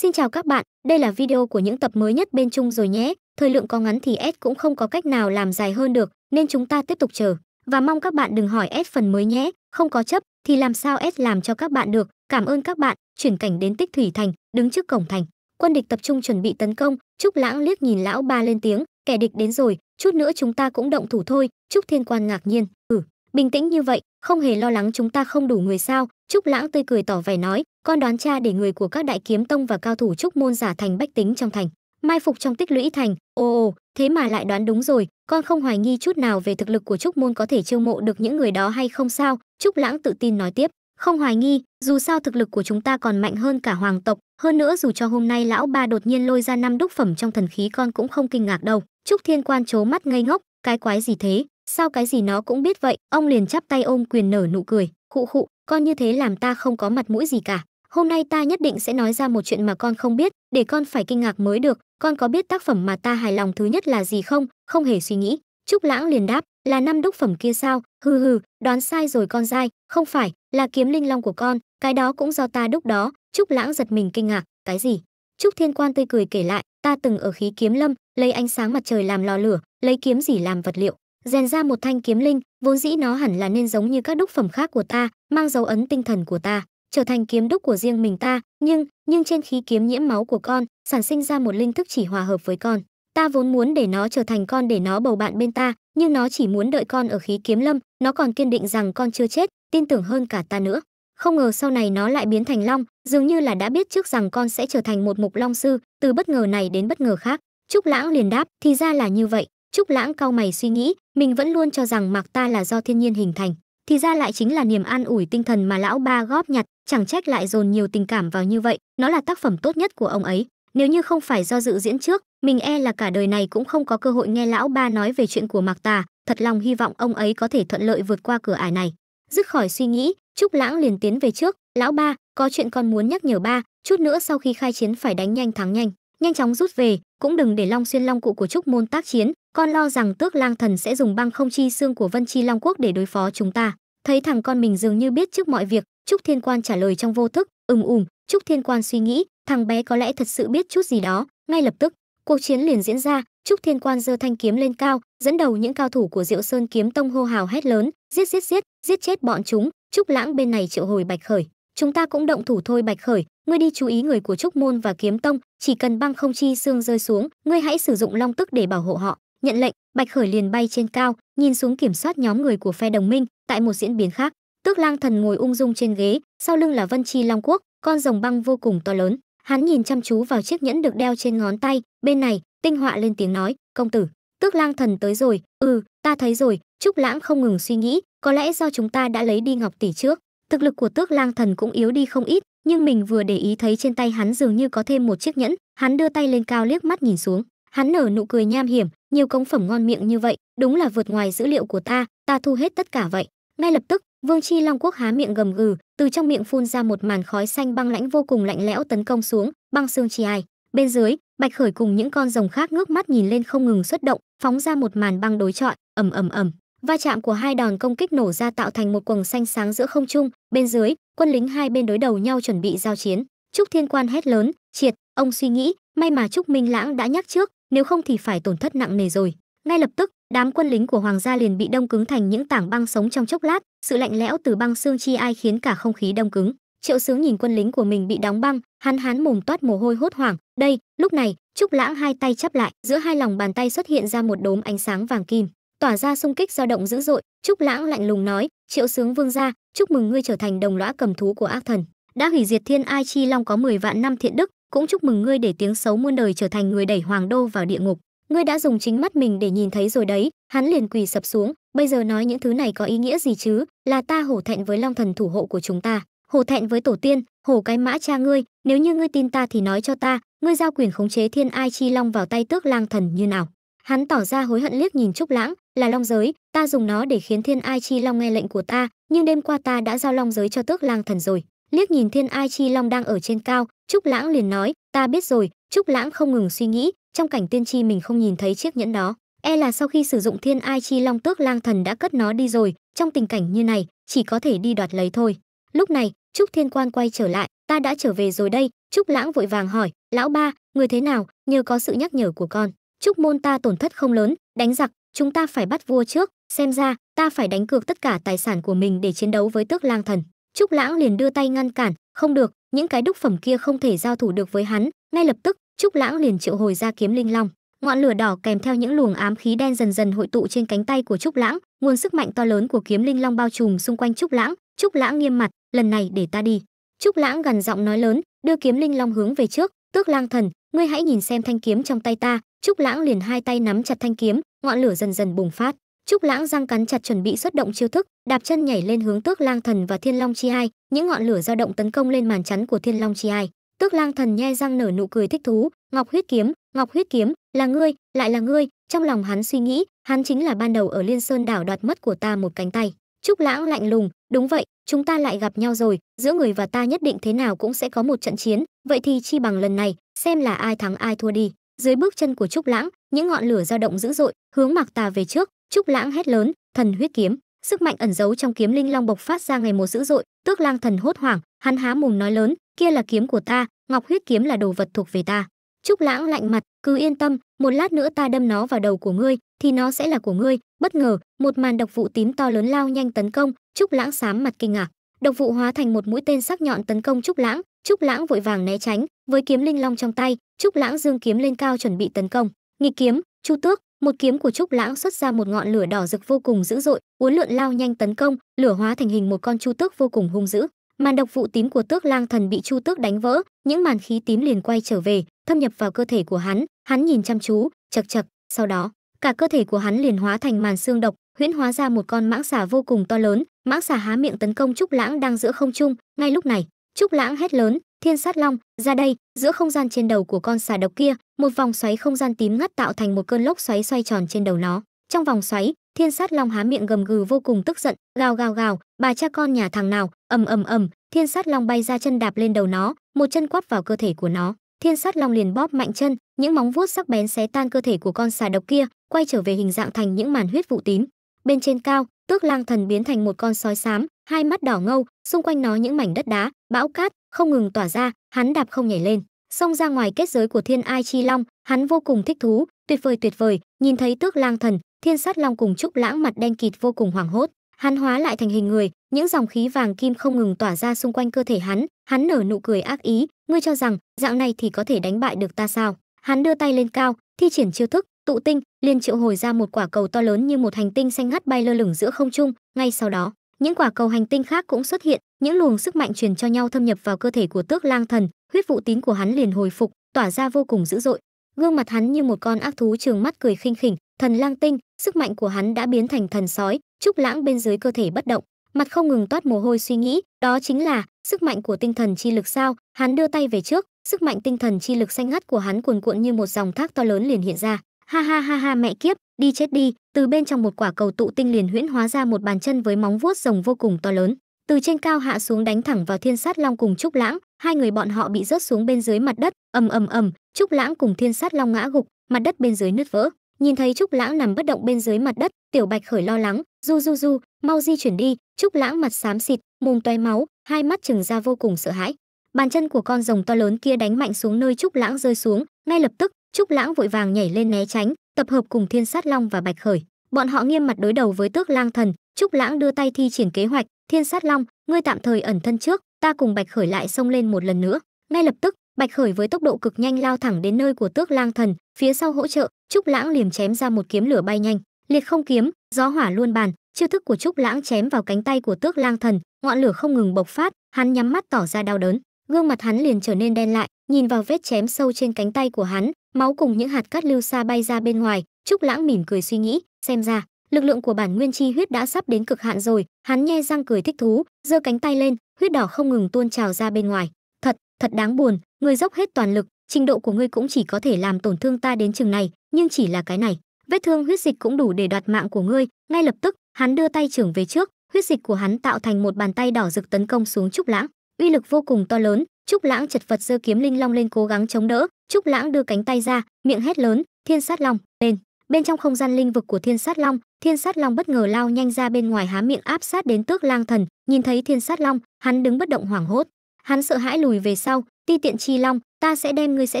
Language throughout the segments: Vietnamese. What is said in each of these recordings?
Xin chào các bạn, đây là video của những tập mới nhất bên Trung rồi nhé. Thời lượng có ngắn thì S cũng không có cách nào làm dài hơn được, nên chúng ta tiếp tục chờ. Và mong các bạn đừng hỏi S phần mới nhé, không có chấp thì làm sao S làm cho các bạn được. Cảm ơn các bạn, chuyển cảnh đến tích thủy thành, đứng trước cổng thành. Quân địch tập trung chuẩn bị tấn công, Trúc Lãng liếc nhìn lão ba lên tiếng, kẻ địch đến rồi, chút nữa chúng ta cũng động thủ thôi, Trúc Thiên Quan ngạc nhiên, ừ, bình tĩnh như vậy, không hề lo lắng chúng ta không đủ người sao, Trúc Lãng tươi cười tỏ vẻ nói, con đoán cha để người của các đại kiếm tông và cao thủ trúc môn giả thành bách tính trong thành mai phục trong tích lũy thành ồ ồ thế mà lại đoán đúng rồi con không hoài nghi chút nào về thực lực của trúc môn có thể chiêu mộ được những người đó hay không sao trúc lãng tự tin nói tiếp không hoài nghi dù sao thực lực của chúng ta còn mạnh hơn cả hoàng tộc hơn nữa dù cho hôm nay lão ba đột nhiên lôi ra năm đúc phẩm trong thần khí con cũng không kinh ngạc đâu trúc thiên quan trố mắt ngây ngốc cái quái gì thế sao cái gì nó cũng biết vậy ông liền chắp tay ôm quyền nở nụ cười khụ khụ con như thế làm ta không có mặt mũi gì cả hôm nay ta nhất định sẽ nói ra một chuyện mà con không biết để con phải kinh ngạc mới được con có biết tác phẩm mà ta hài lòng thứ nhất là gì không không hề suy nghĩ trúc lãng liền đáp là năm đúc phẩm kia sao hừ hừ đoán sai rồi con dai không phải là kiếm linh long của con cái đó cũng do ta đúc đó trúc lãng giật mình kinh ngạc cái gì trúc thiên quan tươi cười kể lại ta từng ở khí kiếm lâm lấy ánh sáng mặt trời làm lò lửa lấy kiếm gì làm vật liệu rèn ra một thanh kiếm linh vốn dĩ nó hẳn là nên giống như các đúc phẩm khác của ta mang dấu ấn tinh thần của ta trở thành kiếm đúc của riêng mình ta nhưng nhưng trên khí kiếm nhiễm máu của con sản sinh ra một linh thức chỉ hòa hợp với con ta vốn muốn để nó trở thành con để nó bầu bạn bên ta nhưng nó chỉ muốn đợi con ở khí kiếm lâm nó còn kiên định rằng con chưa chết tin tưởng hơn cả ta nữa không ngờ sau này nó lại biến thành long dường như là đã biết trước rằng con sẽ trở thành một mục long sư từ bất ngờ này đến bất ngờ khác trúc lãng liền đáp thì ra là như vậy trúc lãng cau mày suy nghĩ mình vẫn luôn cho rằng mặc ta là do thiên nhiên hình thành thì ra lại chính là niềm an ủi tinh thần mà lão ba góp nhặt chẳng trách lại dồn nhiều tình cảm vào như vậy nó là tác phẩm tốt nhất của ông ấy nếu như không phải do dự diễn trước mình e là cả đời này cũng không có cơ hội nghe lão ba nói về chuyện của mạc tà thật lòng hy vọng ông ấy có thể thuận lợi vượt qua cửa ải này dứt khỏi suy nghĩ trúc lãng liền tiến về trước lão ba có chuyện con muốn nhắc nhở ba chút nữa sau khi khai chiến phải đánh nhanh thắng nhanh nhanh chóng rút về cũng đừng để long xuyên long cụ của trúc môn tác chiến con lo rằng tước lang thần sẽ dùng băng không chi xương của vân chi long quốc để đối phó chúng ta thấy thằng con mình dường như biết trước mọi việc trúc thiên quan trả lời trong vô thức ừm ùm trúc thiên quan suy nghĩ thằng bé có lẽ thật sự biết chút gì đó ngay lập tức cuộc chiến liền diễn ra trúc thiên quan giơ thanh kiếm lên cao dẫn đầu những cao thủ của diệu sơn kiếm tông hô hào hét lớn giết giết giết giết chết bọn chúng trúc lãng bên này triệu hồi bạch khởi chúng ta cũng động thủ thôi bạch khởi ngươi đi chú ý người của trúc môn và kiếm tông chỉ cần băng không chi xương rơi xuống ngươi hãy sử dụng long tức để bảo hộ họ nhận lệnh bạch khởi liền bay trên cao nhìn xuống kiểm soát nhóm người của phe đồng minh tại một diễn biến khác tước lang thần ngồi ung dung trên ghế sau lưng là vân chi long quốc con rồng băng vô cùng to lớn hắn nhìn chăm chú vào chiếc nhẫn được đeo trên ngón tay bên này tinh họa lên tiếng nói công tử tước lang thần tới rồi ừ ta thấy rồi trúc lãng không ngừng suy nghĩ có lẽ do chúng ta đã lấy đi ngọc tỷ trước Thực lực của Tước Lang Thần cũng yếu đi không ít, nhưng mình vừa để ý thấy trên tay hắn dường như có thêm một chiếc nhẫn, hắn đưa tay lên cao liếc mắt nhìn xuống, hắn nở nụ cười nham hiểm, nhiều công phẩm ngon miệng như vậy, đúng là vượt ngoài dữ liệu của ta, ta thu hết tất cả vậy. Ngay lập tức, Vương Chi Long Quốc há miệng gầm gừ, từ trong miệng phun ra một màn khói xanh băng lãnh vô cùng lạnh lẽo tấn công xuống, băng xương chi ai. Bên dưới, Bạch Khởi cùng những con rồng khác ngước mắt nhìn lên không ngừng xuất động, phóng ra một màn băng đối chọi, ầm ầm ầm va chạm của hai đòn công kích nổ ra tạo thành một quầng xanh sáng giữa không trung bên dưới quân lính hai bên đối đầu nhau chuẩn bị giao chiến trúc thiên quan hét lớn triệt ông suy nghĩ may mà trúc minh lãng đã nhắc trước nếu không thì phải tổn thất nặng nề rồi ngay lập tức đám quân lính của hoàng gia liền bị đông cứng thành những tảng băng sống trong chốc lát sự lạnh lẽo từ băng xương chi ai khiến cả không khí đông cứng triệu sướng nhìn quân lính của mình bị đóng băng hắn hán mồm toát mồ hôi hốt hoảng đây lúc này trúc lãng hai tay chắp lại giữa hai lòng bàn tay xuất hiện ra một đốm ánh sáng vàng kim tỏa ra xung kích dao động dữ dội trúc lãng lạnh lùng nói triệu sướng vương gia chúc mừng ngươi trở thành đồng lõa cầm thú của ác thần đã hủy diệt thiên ai chi long có 10 vạn năm thiện đức cũng chúc mừng ngươi để tiếng xấu muôn đời trở thành người đẩy hoàng đô vào địa ngục ngươi đã dùng chính mắt mình để nhìn thấy rồi đấy hắn liền quỳ sập xuống bây giờ nói những thứ này có ý nghĩa gì chứ là ta hổ thẹn với long thần thủ hộ của chúng ta hổ thẹn với tổ tiên hổ cái mã cha ngươi nếu như ngươi tin ta thì nói cho ta ngươi giao quyền khống chế thiên ai chi long vào tay tước lang thần như nào hắn tỏ ra hối hận liếc nhìn trúc lãng là long giới ta dùng nó để khiến thiên ai chi long nghe lệnh của ta nhưng đêm qua ta đã giao long giới cho tước lang thần rồi liếc nhìn thiên ai chi long đang ở trên cao trúc lãng liền nói ta biết rồi trúc lãng không ngừng suy nghĩ trong cảnh tiên tri mình không nhìn thấy chiếc nhẫn đó e là sau khi sử dụng thiên ai chi long tước lang thần đã cất nó đi rồi trong tình cảnh như này chỉ có thể đi đoạt lấy thôi lúc này trúc thiên quan quay trở lại ta đã trở về rồi đây trúc lãng vội vàng hỏi lão ba người thế nào nhờ có sự nhắc nhở của con trúc môn ta tổn thất không lớn đánh giặc chúng ta phải bắt vua trước xem ra ta phải đánh cược tất cả tài sản của mình để chiến đấu với tước lang thần trúc lãng liền đưa tay ngăn cản không được những cái đúc phẩm kia không thể giao thủ được với hắn ngay lập tức trúc lãng liền triệu hồi ra kiếm linh long ngọn lửa đỏ kèm theo những luồng ám khí đen dần dần hội tụ trên cánh tay của trúc lãng nguồn sức mạnh to lớn của kiếm linh long bao trùm xung quanh trúc lãng trúc lãng nghiêm mặt lần này để ta đi trúc lãng gần giọng nói lớn đưa kiếm linh long hướng về trước tước lang thần ngươi hãy nhìn xem thanh kiếm trong tay ta trúc lãng liền hai tay nắm chặt thanh kiếm ngọn lửa dần dần bùng phát trúc lãng răng cắn chặt chuẩn bị xuất động chiêu thức đạp chân nhảy lên hướng tước lang thần và thiên long chi hai những ngọn lửa dao động tấn công lên màn chắn của thiên long chi hai tước lang thần nhai răng nở nụ cười thích thú ngọc huyết kiếm ngọc huyết kiếm là ngươi lại là ngươi trong lòng hắn suy nghĩ hắn chính là ban đầu ở liên sơn đảo đoạt mất của ta một cánh tay trúc lãng lạnh lùng đúng vậy chúng ta lại gặp nhau rồi giữa người và ta nhất định thế nào cũng sẽ có một trận chiến vậy thì chi bằng lần này xem là ai thắng ai thua đi dưới bước chân của trúc lãng những ngọn lửa dao động dữ dội hướng mạc tà về trước trúc lãng hét lớn thần huyết kiếm sức mạnh ẩn giấu trong kiếm linh long bộc phát ra ngày một dữ dội tước lang thần hốt hoảng hắn há mồm nói lớn kia là kiếm của ta ngọc huyết kiếm là đồ vật thuộc về ta trúc lãng lạnh mặt cứ yên tâm một lát nữa ta đâm nó vào đầu của ngươi thì nó sẽ là của ngươi bất ngờ một màn độc vụ tím to lớn lao nhanh tấn công trúc lãng xám mặt kinh ngạc độc vụ hóa thành một mũi tên sắc nhọn tấn công trúc lãng trúc lãng vội vàng né tránh với kiếm linh long trong tay Trúc Lãng dương kiếm lên cao chuẩn bị tấn công, nghịch kiếm, Chu Tước, một kiếm của Trúc Lãng xuất ra một ngọn lửa đỏ rực vô cùng dữ dội, uốn lượn lao nhanh tấn công, lửa hóa thành hình một con Chu Tước vô cùng hung dữ. Màn độc vụ tím của Tước Lang Thần bị Chu Tước đánh vỡ, những màn khí tím liền quay trở về, thâm nhập vào cơ thể của hắn, hắn nhìn chăm chú, chật chật, sau đó, cả cơ thể của hắn liền hóa thành màn xương độc, huyễn hóa ra một con mãng xà vô cùng to lớn, mãng xà há miệng tấn công Trúc Lãng đang giữa không trung, ngay lúc này, Trúc Lãng hét lớn, Thiên sát long, ra đây, giữa không gian trên đầu của con xà độc kia, một vòng xoáy không gian tím ngắt tạo thành một cơn lốc xoáy xoay tròn trên đầu nó. Trong vòng xoáy, thiên sát long há miệng gầm gừ vô cùng tức giận, gào gào gào, bà cha con nhà thằng nào, ầm ầm ầm, thiên sát long bay ra chân đạp lên đầu nó, một chân quắp vào cơ thể của nó. Thiên sát long liền bóp mạnh chân, những móng vuốt sắc bén xé tan cơ thể của con xà độc kia, quay trở về hình dạng thành những màn huyết vụ tím. Bên trên cao, Tước Lang Thần biến thành một con sói xám, hai mắt đỏ ngâu, xung quanh nó những mảnh đất đá, bão cát, không ngừng tỏa ra, hắn đạp không nhảy lên, xông ra ngoài kết giới của Thiên Ai Chi Long, hắn vô cùng thích thú, tuyệt vời tuyệt vời, nhìn thấy Tước Lang Thần, Thiên Sát Long cùng Trúc Lãng mặt đen kịt vô cùng hoảng hốt, hắn hóa lại thành hình người, những dòng khí vàng kim không ngừng tỏa ra xung quanh cơ thể hắn, hắn nở nụ cười ác ý, ngươi cho rằng dạng này thì có thể đánh bại được ta sao? Hắn đưa tay lên cao, thi triển chiêu thức, tụ tinh, liền triệu hồi ra một quả cầu to lớn như một hành tinh xanh ngắt bay lơ lửng giữa không trung, ngay sau đó, những quả cầu hành tinh khác cũng xuất hiện những luồng sức mạnh truyền cho nhau thâm nhập vào cơ thể của tước lang thần huyết vụ tín của hắn liền hồi phục tỏa ra vô cùng dữ dội gương mặt hắn như một con ác thú trường mắt cười khinh khỉnh thần lang tinh sức mạnh của hắn đã biến thành thần sói trúc lãng bên dưới cơ thể bất động mặt không ngừng toát mồ hôi suy nghĩ đó chính là sức mạnh của tinh thần chi lực sao hắn đưa tay về trước sức mạnh tinh thần chi lực xanh ngắt của hắn cuồn cuộn như một dòng thác to lớn liền hiện ra ha ha ha ha mẹ kiếp đi chết đi từ bên trong một quả cầu tụ tinh liền huyễn hóa ra một bàn chân với móng vuốt rồng vô cùng to lớn từ trên cao hạ xuống đánh thẳng vào thiên sát long cùng trúc lãng hai người bọn họ bị rớt xuống bên dưới mặt đất ầm ầm ầm trúc lãng cùng thiên sát long ngã gục mặt đất bên dưới nứt vỡ nhìn thấy trúc lãng nằm bất động bên dưới mặt đất tiểu bạch khởi lo lắng du du du mau di chuyển đi trúc lãng mặt xám xịt mồm toay máu hai mắt chừng ra vô cùng sợ hãi bàn chân của con rồng to lớn kia đánh mạnh xuống nơi trúc lãng rơi xuống ngay lập tức trúc lãng vội vàng nhảy lên né tránh tập hợp cùng Thiên Sát Long và Bạch Khởi. Bọn họ nghiêm mặt đối đầu với Tước Lang Thần, Trúc Lãng đưa tay thi triển kế hoạch, "Thiên Sát Long, ngươi tạm thời ẩn thân trước, ta cùng Bạch Khởi lại xông lên một lần nữa." Ngay lập tức, Bạch Khởi với tốc độ cực nhanh lao thẳng đến nơi của Tước Lang Thần, phía sau hỗ trợ, Trúc Lãng liềm chém ra một kiếm lửa bay nhanh, liệt không kiếm, gió hỏa luôn bàn, chiêu thức của Trúc Lãng chém vào cánh tay của Tước Lang Thần, ngọn lửa không ngừng bộc phát, hắn nhắm mắt tỏ ra đau đớn, gương mặt hắn liền trở nên đen lại, nhìn vào vết chém sâu trên cánh tay của hắn máu cùng những hạt cát lưu xa bay ra bên ngoài trúc lãng mỉm cười suy nghĩ xem ra lực lượng của bản nguyên chi huyết đã sắp đến cực hạn rồi hắn nhe răng cười thích thú giơ cánh tay lên huyết đỏ không ngừng tuôn trào ra bên ngoài thật thật đáng buồn ngươi dốc hết toàn lực trình độ của ngươi cũng chỉ có thể làm tổn thương ta đến chừng này nhưng chỉ là cái này vết thương huyết dịch cũng đủ để đoạt mạng của ngươi ngay lập tức hắn đưa tay trưởng về trước huyết dịch của hắn tạo thành một bàn tay đỏ rực tấn công xuống trúc lãng uy lực vô cùng to lớn Trúc Lãng chật vật giơ kiếm linh long lên cố gắng chống đỡ, Trúc Lãng đưa cánh tay ra, miệng hét lớn, "Thiên sát long, lên!" Bên trong không gian linh vực của Thiên sát long, Thiên sát long bất ngờ lao nhanh ra bên ngoài há miệng áp sát đến Tước Lang thần, nhìn thấy Thiên sát long, hắn đứng bất động hoảng hốt. Hắn sợ hãi lùi về sau, "Ti tiện chi long, ta sẽ đem ngươi sẽ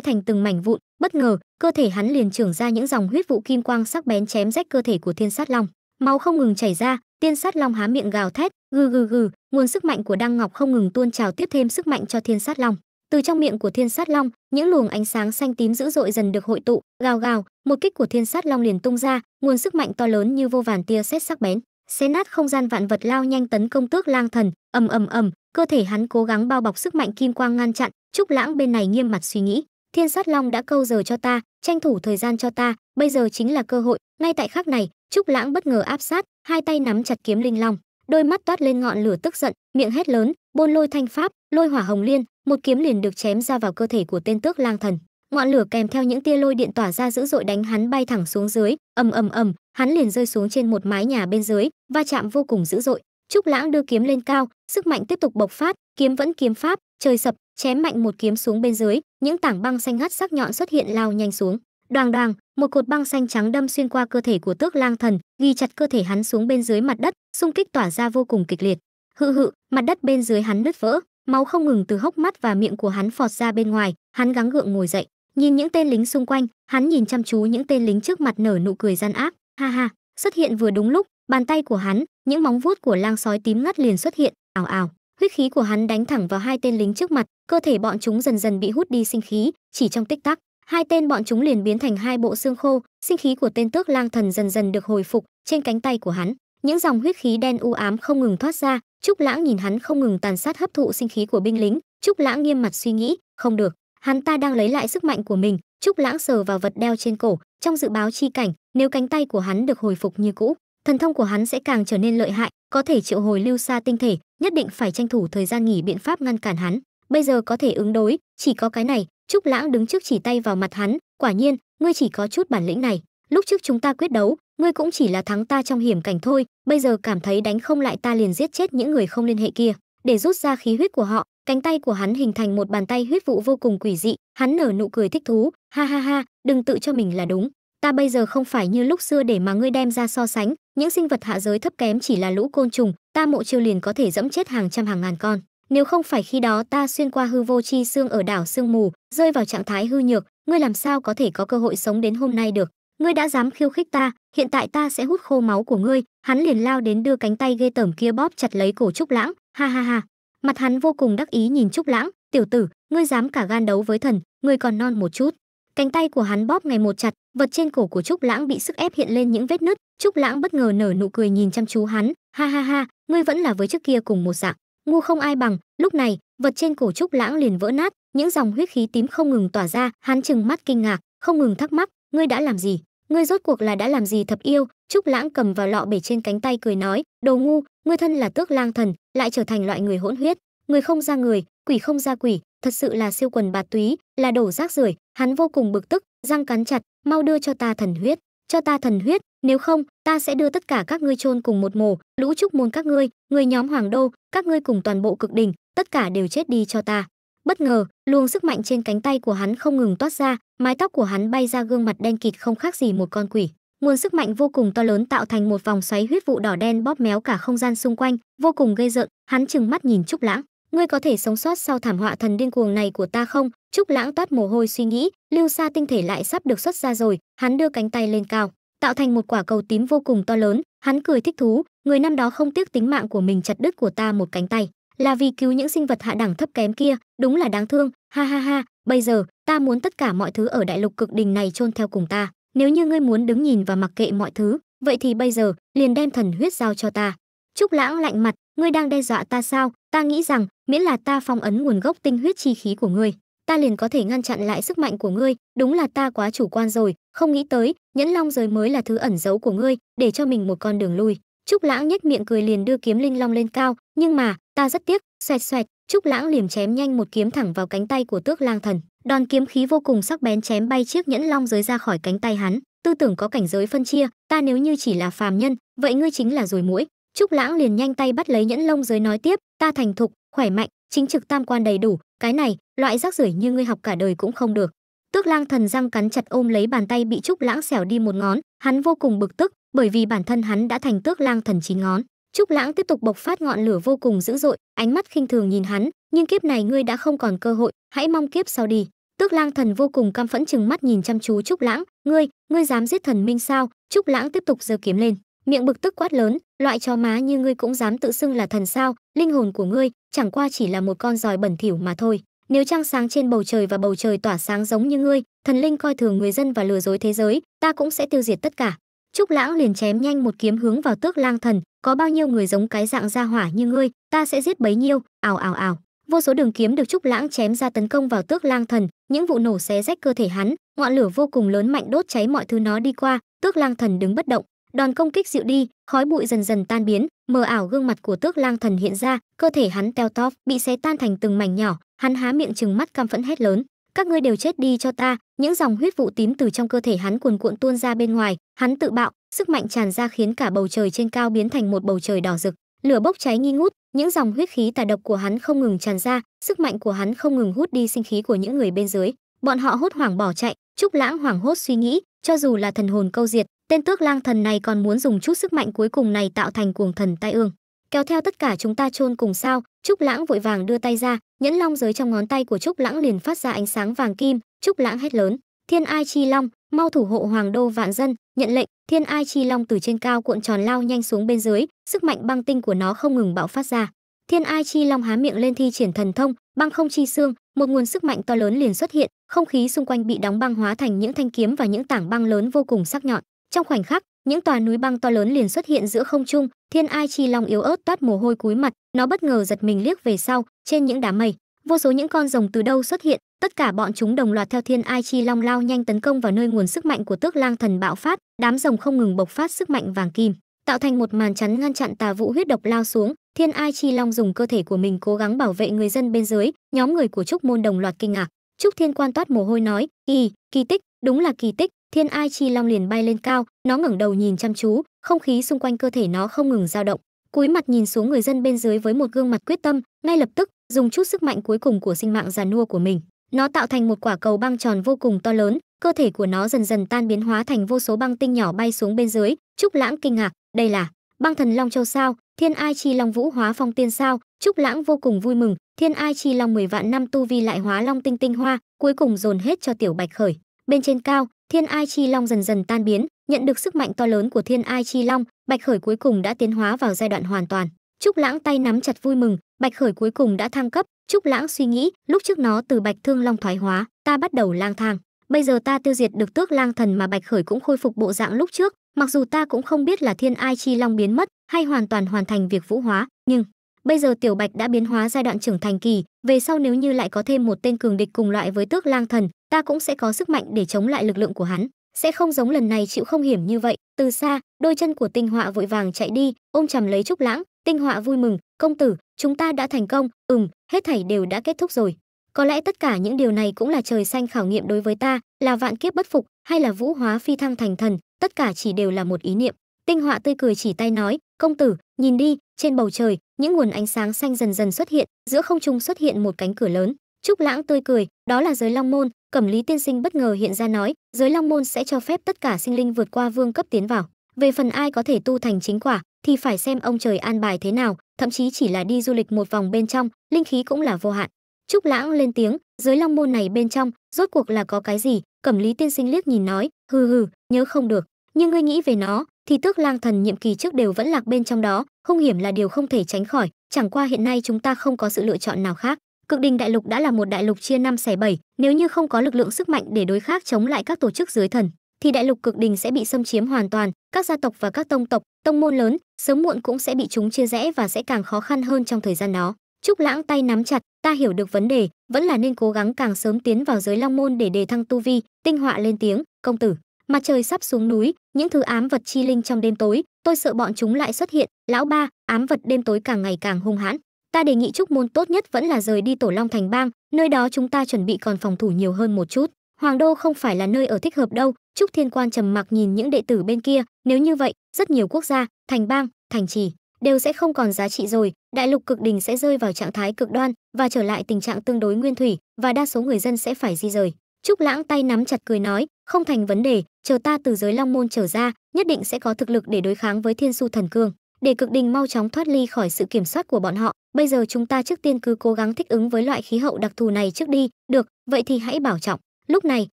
thành từng mảnh vụn." Bất ngờ, cơ thể hắn liền trưởng ra những dòng huyết vụ kim quang sắc bén chém rách cơ thể của Thiên sát long. Máu không ngừng chảy ra, Tiên sát long há miệng gào thét, gừ gừ gừ, nguồn sức mạnh của Đăng Ngọc không ngừng tuôn trào tiếp thêm sức mạnh cho Thiên sát long. Từ trong miệng của Thiên sát long, những luồng ánh sáng xanh tím dữ dội dần được hội tụ, gào gào, một kích của Thiên sát long liền tung ra, nguồn sức mạnh to lớn như vô vàn tia sét sắc bén, xé nát không gian vạn vật lao nhanh tấn công Tước Lang Thần, ầm ầm ầm, cơ thể hắn cố gắng bao bọc sức mạnh kim quang ngăn chặn, Trúc Lãng bên này nghiêm mặt suy nghĩ, Thiên sát long đã câu giờ cho ta, tranh thủ thời gian cho ta, bây giờ chính là cơ hội, ngay tại khắc này, Trúc Lãng bất ngờ áp sát, hai tay nắm chặt kiếm linh long, đôi mắt toát lên ngọn lửa tức giận, miệng hét lớn, "Bôn lôi thanh pháp, lôi hỏa hồng liên!" Một kiếm liền được chém ra vào cơ thể của tên tước lang thần. Ngọn lửa kèm theo những tia lôi điện tỏa ra dữ dội đánh hắn bay thẳng xuống dưới, ầm ầm ầm, hắn liền rơi xuống trên một mái nhà bên dưới, va chạm vô cùng dữ dội. Trúc Lãng đưa kiếm lên cao, sức mạnh tiếp tục bộc phát, kiếm vẫn kiếm pháp, trời sập, chém mạnh một kiếm xuống bên dưới, những tảng băng xanh ngắt sắc nhọn xuất hiện lao nhanh xuống. Đoàng đoàng, một cột băng xanh trắng đâm xuyên qua cơ thể của Tước Lang Thần, ghi chặt cơ thể hắn xuống bên dưới mặt đất, xung kích tỏa ra vô cùng kịch liệt. Hự hự, mặt đất bên dưới hắn nứt vỡ, máu không ngừng từ hốc mắt và miệng của hắn phọt ra bên ngoài, hắn gắng gượng ngồi dậy, nhìn những tên lính xung quanh, hắn nhìn chăm chú những tên lính trước mặt nở nụ cười gian ác, ha ha, xuất hiện vừa đúng lúc, bàn tay của hắn, những móng vuốt của lang sói tím ngắt liền xuất hiện, ảo ảo, huyết khí của hắn đánh thẳng vào hai tên lính trước mặt, cơ thể bọn chúng dần dần bị hút đi sinh khí, chỉ trong tích tắc, hai tên bọn chúng liền biến thành hai bộ xương khô, sinh khí của tên tước lang thần dần dần được hồi phục trên cánh tay của hắn. Những dòng huyết khí đen u ám không ngừng thoát ra, Trúc Lãng nhìn hắn không ngừng tàn sát hấp thụ sinh khí của binh lính, Trúc Lãng nghiêm mặt suy nghĩ, không được, hắn ta đang lấy lại sức mạnh của mình, Trúc Lãng sờ vào vật đeo trên cổ, trong dự báo chi cảnh, nếu cánh tay của hắn được hồi phục như cũ, thần thông của hắn sẽ càng trở nên lợi hại, có thể triệu hồi lưu xa tinh thể, nhất định phải tranh thủ thời gian nghỉ biện pháp ngăn cản hắn bây giờ có thể ứng đối chỉ có cái này trúc lãng đứng trước chỉ tay vào mặt hắn quả nhiên ngươi chỉ có chút bản lĩnh này lúc trước chúng ta quyết đấu ngươi cũng chỉ là thắng ta trong hiểm cảnh thôi bây giờ cảm thấy đánh không lại ta liền giết chết những người không liên hệ kia để rút ra khí huyết của họ cánh tay của hắn hình thành một bàn tay huyết vụ vô cùng quỷ dị hắn nở nụ cười thích thú ha ha ha đừng tự cho mình là đúng ta bây giờ không phải như lúc xưa để mà ngươi đem ra so sánh những sinh vật hạ giới thấp kém chỉ là lũ côn trùng ta mộ chiêu liền có thể dẫm chết hàng trăm hàng ngàn con nếu không phải khi đó ta xuyên qua hư vô chi xương ở đảo sương mù, rơi vào trạng thái hư nhược, ngươi làm sao có thể có cơ hội sống đến hôm nay được? Ngươi đã dám khiêu khích ta, hiện tại ta sẽ hút khô máu của ngươi." Hắn liền lao đến đưa cánh tay ghê tởm kia bóp chặt lấy cổ Trúc Lãng, ha ha ha. Mặt hắn vô cùng đắc ý nhìn Trúc Lãng, "Tiểu tử, ngươi dám cả gan đấu với thần, ngươi còn non một chút." Cánh tay của hắn bóp ngày một chặt, vật trên cổ của Trúc Lãng bị sức ép hiện lên những vết nứt, Trúc Lãng bất ngờ nở nụ cười nhìn chăm chú hắn, "Ha ha ha, ngươi vẫn là với trước kia cùng một dạng." ngu không ai bằng lúc này vật trên cổ trúc lãng liền vỡ nát những dòng huyết khí tím không ngừng tỏa ra hắn chừng mắt kinh ngạc không ngừng thắc mắc ngươi đã làm gì ngươi rốt cuộc là đã làm gì thập yêu trúc lãng cầm vào lọ bể trên cánh tay cười nói đồ ngu ngươi thân là tước lang thần lại trở thành loại người hỗn huyết người không ra người quỷ không ra quỷ thật sự là siêu quần bạt túy là đổ rác rưởi hắn vô cùng bực tức răng cắn chặt mau đưa cho ta thần huyết cho ta thần huyết nếu không ta sẽ đưa tất cả các ngươi chôn cùng một mồ lũ chúc môn các ngươi người nhóm hoàng đô các ngươi cùng toàn bộ cực đỉnh tất cả đều chết đi cho ta bất ngờ luồng sức mạnh trên cánh tay của hắn không ngừng toát ra mái tóc của hắn bay ra gương mặt đen kịt không khác gì một con quỷ nguồn sức mạnh vô cùng to lớn tạo thành một vòng xoáy huyết vụ đỏ đen bóp méo cả không gian xung quanh vô cùng gây rợn hắn trừng mắt nhìn trúc lãng ngươi có thể sống sót sau thảm họa thần điên cuồng này của ta không trúc lãng toát mồ hôi suy nghĩ lưu xa tinh thể lại sắp được xuất ra rồi hắn đưa cánh tay lên cao tạo thành một quả cầu tím vô cùng to lớn hắn cười thích thú người năm đó không tiếc tính mạng của mình chặt đứt của ta một cánh tay là vì cứu những sinh vật hạ đẳng thấp kém kia đúng là đáng thương ha ha ha bây giờ ta muốn tất cả mọi thứ ở đại lục cực đình này chôn theo cùng ta nếu như ngươi muốn đứng nhìn và mặc kệ mọi thứ vậy thì bây giờ liền đem thần huyết giao cho ta trúc lãng lạnh mặt ngươi đang đe dọa ta sao ta nghĩ rằng miễn là ta phong ấn nguồn gốc tinh huyết chi khí của ngươi ta liền có thể ngăn chặn lại sức mạnh của ngươi đúng là ta quá chủ quan rồi không nghĩ tới nhẫn long giới mới là thứ ẩn giấu của ngươi để cho mình một con đường lui trúc lãng nhếch miệng cười liền đưa kiếm linh long lên cao nhưng mà ta rất tiếc xoẹt xoẹt trúc lãng liềm chém nhanh một kiếm thẳng vào cánh tay của tước lang thần đòn kiếm khí vô cùng sắc bén chém bay chiếc nhẫn long giới ra khỏi cánh tay hắn tư tưởng có cảnh giới phân chia ta nếu như chỉ là phàm nhân vậy ngươi chính là rồi mũi trúc lãng liền nhanh tay bắt lấy nhẫn long giới nói tiếp ta thành thục khỏe mạnh chính trực tam quan đầy đủ cái này loại rác rưởi như ngươi học cả đời cũng không được Tước Lang Thần răng cắn chặt ôm lấy bàn tay bị Trúc Lãng xẻo đi một ngón, hắn vô cùng bực tức, bởi vì bản thân hắn đã thành Tước Lang Thần chín ngón. Trúc Lãng tiếp tục bộc phát ngọn lửa vô cùng dữ dội, ánh mắt khinh thường nhìn hắn, "Nhưng kiếp này ngươi đã không còn cơ hội, hãy mong kiếp sau đi." Tước Lang Thần vô cùng căm phẫn chừng mắt nhìn chăm chú Trúc Lãng, "Ngươi, ngươi dám giết thần minh sao?" Trúc Lãng tiếp tục giơ kiếm lên, miệng bực tức quát lớn, "Loại chó má như ngươi cũng dám tự xưng là thần sao? Linh hồn của ngươi chẳng qua chỉ là một con giòi bẩn thỉu mà thôi." Nếu trăng sáng trên bầu trời và bầu trời tỏa sáng giống như ngươi, thần linh coi thường người dân và lừa dối thế giới, ta cũng sẽ tiêu diệt tất cả. Trúc Lãng liền chém nhanh một kiếm hướng vào Tước Lang Thần, có bao nhiêu người giống cái dạng ra hỏa như ngươi, ta sẽ giết bấy nhiêu, ảo ảo ảo. Vô số đường kiếm được Trúc Lãng chém ra tấn công vào Tước Lang Thần, những vụ nổ xé rách cơ thể hắn, ngọn lửa vô cùng lớn mạnh đốt cháy mọi thứ nó đi qua, Tước Lang Thần đứng bất động, đòn công kích dịu đi khói bụi dần dần tan biến mờ ảo gương mặt của tước lang thần hiện ra cơ thể hắn teo tóp bị xé tan thành từng mảnh nhỏ hắn há miệng chừng mắt căm phẫn hét lớn các ngươi đều chết đi cho ta những dòng huyết vụ tím từ trong cơ thể hắn cuồn cuộn tuôn ra bên ngoài hắn tự bạo sức mạnh tràn ra khiến cả bầu trời trên cao biến thành một bầu trời đỏ rực lửa bốc cháy nghi ngút những dòng huyết khí tà độc của hắn không ngừng tràn ra sức mạnh của hắn không ngừng hút đi sinh khí của những người bên dưới bọn họ hốt hoảng bỏ chạy trúc lãng hoảng hốt suy nghĩ cho dù là thần hồn câu diệt Tên tước lang thần này còn muốn dùng chút sức mạnh cuối cùng này tạo thành cuồng thần tai ương. Kéo theo tất cả chúng ta chôn cùng sao, Trúc Lãng vội vàng đưa tay ra, nhẫn long giới trong ngón tay của Trúc Lãng liền phát ra ánh sáng vàng kim, Trúc Lãng hét lớn, "Thiên Ai Chi Long, mau thủ hộ Hoàng đô vạn dân!" Nhận lệnh, Thiên Ai Chi Long từ trên cao cuộn tròn lao nhanh xuống bên dưới, sức mạnh băng tinh của nó không ngừng bạo phát ra. Thiên Ai Chi Long há miệng lên thi triển thần thông, băng không chi xương, một nguồn sức mạnh to lớn liền xuất hiện, không khí xung quanh bị đóng băng hóa thành những thanh kiếm và những tảng băng lớn vô cùng sắc nhọn. Trong khoảnh khắc, những tòa núi băng to lớn liền xuất hiện giữa không trung, Thiên Ai Chi Long yếu ớt toát mồ hôi cúi mặt, nó bất ngờ giật mình liếc về sau, trên những đám mây, vô số những con rồng từ đâu xuất hiện, tất cả bọn chúng đồng loạt theo Thiên Ai Chi Long lao nhanh tấn công vào nơi nguồn sức mạnh của Tước Lang Thần bạo phát, đám rồng không ngừng bộc phát sức mạnh vàng kim, tạo thành một màn chắn ngăn chặn tà vũ huyết độc lao xuống, Thiên Ai Chi Long dùng cơ thể của mình cố gắng bảo vệ người dân bên dưới, nhóm người của Trúc Môn đồng loạt kinh ngạc. Trúc Thiên Quan toát mồ hôi nói, "Kỳ, kỳ tích, đúng là kỳ tích, Thiên Ai Chi Long liền bay lên cao, nó ngẩng đầu nhìn chăm chú, không khí xung quanh cơ thể nó không ngừng dao động, cúi mặt nhìn xuống người dân bên dưới với một gương mặt quyết tâm, ngay lập tức, dùng chút sức mạnh cuối cùng của sinh mạng già nua của mình, nó tạo thành một quả cầu băng tròn vô cùng to lớn, cơ thể của nó dần dần tan biến hóa thành vô số băng tinh nhỏ bay xuống bên dưới, Trúc Lãng kinh ngạc, đây là Băng Thần Long Châu sao? Thiên Ai Chi Long Vũ hóa phong tiên sao? Trúc Lãng vô cùng vui mừng, Thiên Ai Chi Long 10 vạn năm tu vi lại hóa long tinh tinh hoa, cuối cùng dồn hết cho Tiểu Bạch Khởi. Bên trên cao, Thiên Ai Chi Long dần dần tan biến, nhận được sức mạnh to lớn của Thiên Ai Chi Long, Bạch Khởi cuối cùng đã tiến hóa vào giai đoạn hoàn toàn. Trúc Lãng tay nắm chặt vui mừng, Bạch Khởi cuối cùng đã thăng cấp, Trúc Lãng suy nghĩ, lúc trước nó từ Bạch Thương Long thoái hóa, ta bắt đầu lang thang, bây giờ ta tiêu diệt được Tước Lang Thần mà Bạch Khởi cũng khôi phục bộ dạng lúc trước, mặc dù ta cũng không biết là Thiên Ai Chi Long biến mất hay hoàn toàn hoàn thành việc vũ hóa, nhưng bây giờ tiểu Bạch đã biến hóa giai đoạn trưởng thành kỳ, về sau nếu như lại có thêm một tên cường địch cùng loại với Tước Lang Thần, ta cũng sẽ có sức mạnh để chống lại lực lượng của hắn sẽ không giống lần này chịu không hiểm như vậy từ xa đôi chân của tinh họa vội vàng chạy đi ôm chầm lấy trúc lãng tinh họa vui mừng công tử chúng ta đã thành công ừm hết thảy đều đã kết thúc rồi có lẽ tất cả những điều này cũng là trời xanh khảo nghiệm đối với ta là vạn kiếp bất phục hay là vũ hóa phi thăng thành thần tất cả chỉ đều là một ý niệm tinh họa tươi cười chỉ tay nói công tử nhìn đi trên bầu trời những nguồn ánh sáng xanh dần dần xuất hiện giữa không trung xuất hiện một cánh cửa lớn trúc lãng tươi cười đó là giới long môn cẩm lý tiên sinh bất ngờ hiện ra nói giới long môn sẽ cho phép tất cả sinh linh vượt qua vương cấp tiến vào về phần ai có thể tu thành chính quả thì phải xem ông trời an bài thế nào thậm chí chỉ là đi du lịch một vòng bên trong linh khí cũng là vô hạn trúc lãng lên tiếng giới long môn này bên trong rốt cuộc là có cái gì cẩm lý tiên sinh liếc nhìn nói hừ hừ nhớ không được nhưng ngươi nghĩ về nó thì tước lang thần nhiệm kỳ trước đều vẫn lạc bên trong đó hung hiểm là điều không thể tránh khỏi chẳng qua hiện nay chúng ta không có sự lựa chọn nào khác Cực Đình Đại Lục đã là một đại lục chia năm xẻ bảy, nếu như không có lực lượng sức mạnh để đối kháng chống lại các tổ chức dưới thần, thì đại lục Cực Đình sẽ bị xâm chiếm hoàn toàn, các gia tộc và các tông tộc, tông môn lớn sớm muộn cũng sẽ bị chúng chia rẽ và sẽ càng khó khăn hơn trong thời gian đó. Trúc Lãng tay nắm chặt, ta hiểu được vấn đề, vẫn là nên cố gắng càng sớm tiến vào giới Long môn để đề thăng tu vi, Tinh Họa lên tiếng, "Công tử, mặt trời sắp xuống núi, những thứ ám vật chi linh trong đêm tối, tôi sợ bọn chúng lại xuất hiện, lão ba, ám vật đêm tối càng ngày càng hung hãn." ta đề nghị chúc môn tốt nhất vẫn là rời đi tổ long thành bang nơi đó chúng ta chuẩn bị còn phòng thủ nhiều hơn một chút hoàng đô không phải là nơi ở thích hợp đâu trúc thiên quan trầm mặc nhìn những đệ tử bên kia nếu như vậy rất nhiều quốc gia thành bang thành trì đều sẽ không còn giá trị rồi đại lục cực đình sẽ rơi vào trạng thái cực đoan và trở lại tình trạng tương đối nguyên thủy và đa số người dân sẽ phải di rời trúc lãng tay nắm chặt cười nói không thành vấn đề chờ ta từ giới long môn trở ra nhất định sẽ có thực lực để đối kháng với thiên su thần cương để cực đình mau chóng thoát ly khỏi sự kiểm soát của bọn họ, bây giờ chúng ta trước tiên cứ cố gắng thích ứng với loại khí hậu đặc thù này trước đi, được, vậy thì hãy bảo trọng. Lúc này,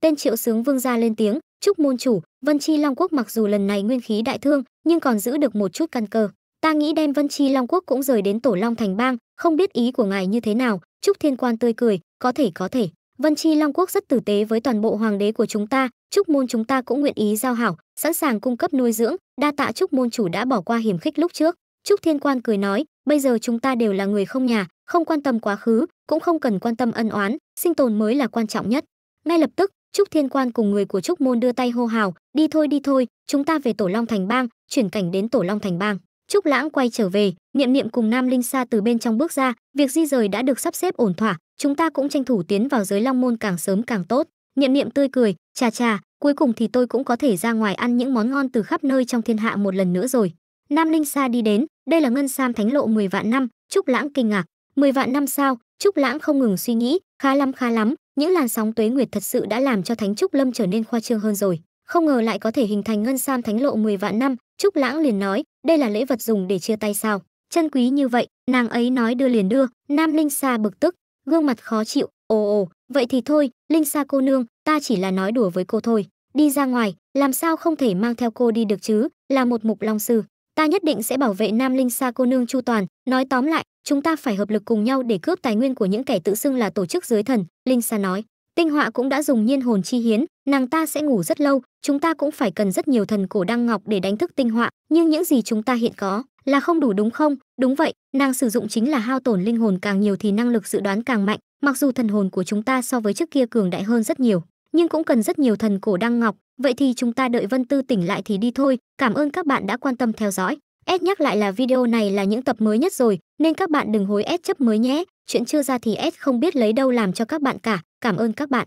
tên Triệu Sướng Vương gia lên tiếng, "Chúc môn chủ, Vân Chi Long Quốc mặc dù lần này nguyên khí đại thương, nhưng còn giữ được một chút căn cơ. Ta nghĩ đem Vân Chi Long Quốc cũng rời đến Tổ Long thành bang, không biết ý của ngài như thế nào?" Chúc Thiên Quan tươi cười, "Có thể có thể." Vân Chi Long Quốc rất tử tế với toàn bộ hoàng đế của chúng ta, chúc môn chúng ta cũng nguyện ý giao hảo, sẵn sàng cung cấp nuôi dưỡng, đa tạ chúc môn chủ đã bỏ qua hiểm khích lúc trước. chúc Thiên Quan cười nói, bây giờ chúng ta đều là người không nhà, không quan tâm quá khứ, cũng không cần quan tâm ân oán, sinh tồn mới là quan trọng nhất. Ngay lập tức, chúc Thiên Quan cùng người của chúc Môn đưa tay hô hào, đi thôi đi thôi, chúng ta về Tổ Long Thành Bang, chuyển cảnh đến Tổ Long Thành Bang. Chúc Lãng quay trở về, Niệm Niệm cùng Nam Linh Sa từ bên trong bước ra, việc di rời đã được sắp xếp ổn thỏa, chúng ta cũng tranh thủ tiến vào giới Long Môn càng sớm càng tốt niệm niệm tươi cười chà chà cuối cùng thì tôi cũng có thể ra ngoài ăn những món ngon từ khắp nơi trong thiên hạ một lần nữa rồi nam Linh sa đi đến đây là ngân sam thánh lộ 10 vạn năm trúc lãng kinh ngạc 10 vạn năm sao trúc lãng không ngừng suy nghĩ khá lắm khá lắm những làn sóng tuế nguyệt thật sự đã làm cho thánh trúc lâm trở nên khoa trương hơn rồi không ngờ lại có thể hình thành ngân sam thánh lộ 10 vạn năm trúc lãng liền nói đây là lễ vật dùng để chia tay sao chân quý như vậy nàng ấy nói đưa liền đưa nam Linh sa bực tức gương mặt khó chịu ồ ồ vậy thì thôi linh sa cô nương ta chỉ là nói đùa với cô thôi đi ra ngoài làm sao không thể mang theo cô đi được chứ là một mục long sư ta nhất định sẽ bảo vệ nam linh sa cô nương chu toàn nói tóm lại chúng ta phải hợp lực cùng nhau để cướp tài nguyên của những kẻ tự xưng là tổ chức dưới thần linh sa nói tinh họa cũng đã dùng nhiên hồn chi hiến nàng ta sẽ ngủ rất lâu chúng ta cũng phải cần rất nhiều thần cổ đăng ngọc để đánh thức tinh họa nhưng những gì chúng ta hiện có là không đủ đúng không đúng vậy nàng sử dụng chính là hao tổn linh hồn càng nhiều thì năng lực dự đoán càng mạnh mặc dù thần hồn của chúng ta so với trước kia cường đại hơn rất nhiều nhưng cũng cần rất nhiều thần cổ đăng ngọc vậy thì chúng ta đợi vân tư tỉnh lại thì đi thôi cảm ơn các bạn đã quan tâm theo dõi S nhắc lại là video này là những tập mới nhất rồi nên các bạn đừng hối S chấp mới nhé chuyện chưa ra thì S không biết lấy đâu làm cho các bạn cả cảm ơn các bạn